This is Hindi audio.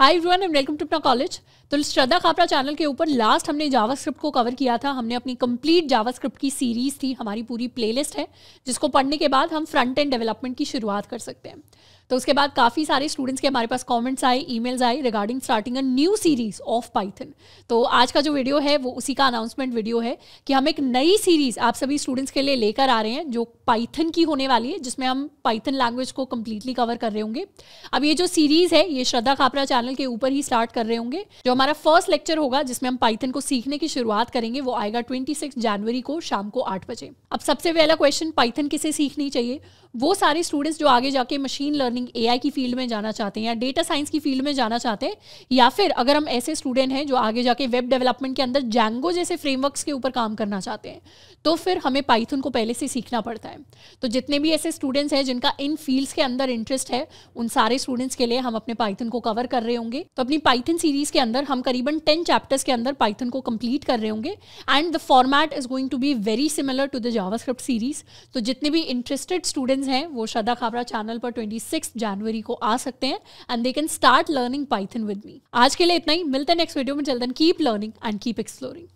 hi everyone and welcome to Apna College तो श्रद्धा खापरा चैनल के ऊपर लास्ट हमने जावास्क्रिप्ट को कवर किया था हमने अपनी कंप्लीट जावास्क्रिप्ट की सीरीज थी हमारी पूरी प्लेलिस्ट है जिसको पढ़ने के बाद हम फ्रंट एंड डेवलपमेंट की शुरुआत कर सकते हैं तो उसके बाद काफ़ी सारे स्टूडेंट्स के हमारे पास कॉमेंट्स आए ईमेल्स आए regarding starting a new series of Python तो आज का जो वीडियो है वो उसी का अनाउंसमेंट वीडियो है कि हम एक नई सीरीज आप सभी स्टूडेंट्स के लिए लेकर आ रहे हैं जो पाइथन की होने वाली है जिसमें हम पाइथन लैंग्वेज को कंप्लीटली कवर कर रहे होंगे अब ये जो सीरीज है ये श्रद्धा खापरा चैनल के ऊपर ही स्टार्ट कर रहे होंगे जो हमारा फर्स्ट लेक्चर होगा जिसमें हम पाइथन को सीखने की शुरुआत करेंगे वो आएगा ट्वेंटी जनवरी को शाम को आठ बजे अब सबसे पहला क्वेश्चन पाइथन किसे सीखनी चाहिए वो सारे स्टूडेंट्स जो आगे जाके मशीन लर्निंग लर्निंग ए की फील्ड में जाना चाहते हैं या डेटा साइंस की फील्ड में जाना चाहते हैं या फिर अगर हम ऐसे स्टूडेंट हैं जो आगे जाके वेब डेवलपमेंट के अंदर जैंगो जैसे फ्रेमवर्क्स के ऊपर काम करना चाहते हैं तो फिर हमें पाइथन को पहले से सीखना पड़ता है तो जितने भी ऐसे स्टूडेंट्स हैं जिनका इन फील्ड्स के अंदर इंटरेस्ट है उन सारे स्टूडेंट्स के लिए हम अपने पाइथन को कवर कर रहे होंगे तो अपनी पाइथन सीरीज के अंदर हम करीबन टेन चैप्टर्स के अंदर पाइथन को कंप्लीट कर रहे होंगे and the format is going to be very similar to the JavaScript series तो जितने भी इंटरेस्टेड स्टूडेंट्स हैं वो श्रद्धा खाबरा चैनल पर ट्वेंटी जनवरी को आ सकते हैं and they can start learning Python with me आज के लिए इतना ही मिलते हैं नेक्स्ट वीडियो में चलते keep learning and keep exploring